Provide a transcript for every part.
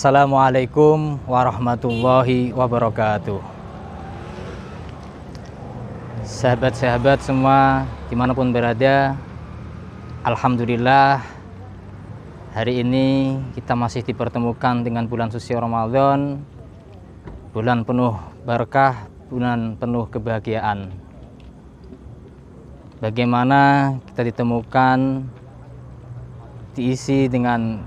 Assalamualaikum warahmatullahi wabarakatuh Sahabat-sahabat semua dimanapun berada Alhamdulillah Hari ini kita masih dipertemukan dengan bulan suci Ramadan Bulan penuh berkah, bulan penuh kebahagiaan Bagaimana kita ditemukan diisi dengan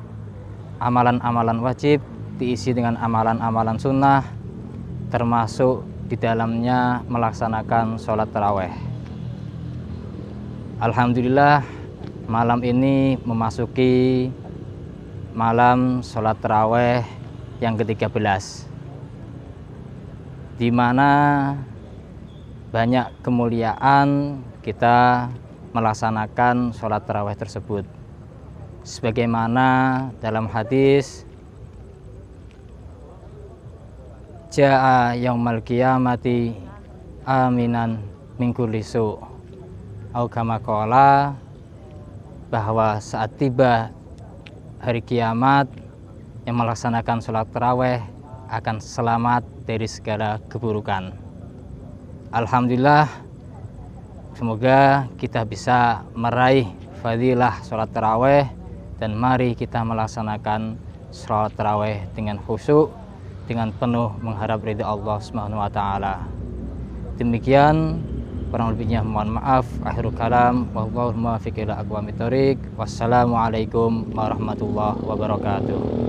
amalan-amalan wajib diisi dengan amalan-amalan sunnah termasuk di dalamnya melaksanakan sholat terawih Alhamdulillah malam ini memasuki malam sholat terawih yang ke-13 di mana banyak kemuliaan kita melaksanakan sholat terawih tersebut sebagaimana dalam hadis Ja'a yaumal qiyamati aminan minggu lisu agama kola bahwa saat tiba hari kiamat yang melaksanakan sholat terawih akan selamat dari segala keburukan Alhamdulillah semoga kita bisa meraih fadilah sholat terawih dan mari kita melaksanakan sholat terawih dengan khusyuk dengan penuh mengharap ridha Allah Subhanahu wa taala. Demikian kurang lebihnya mohon maaf akhirul kalam wallahu muwaffiq ila aqwamit thoriq wassalamualaikum warahmatullahi wabarakatuh.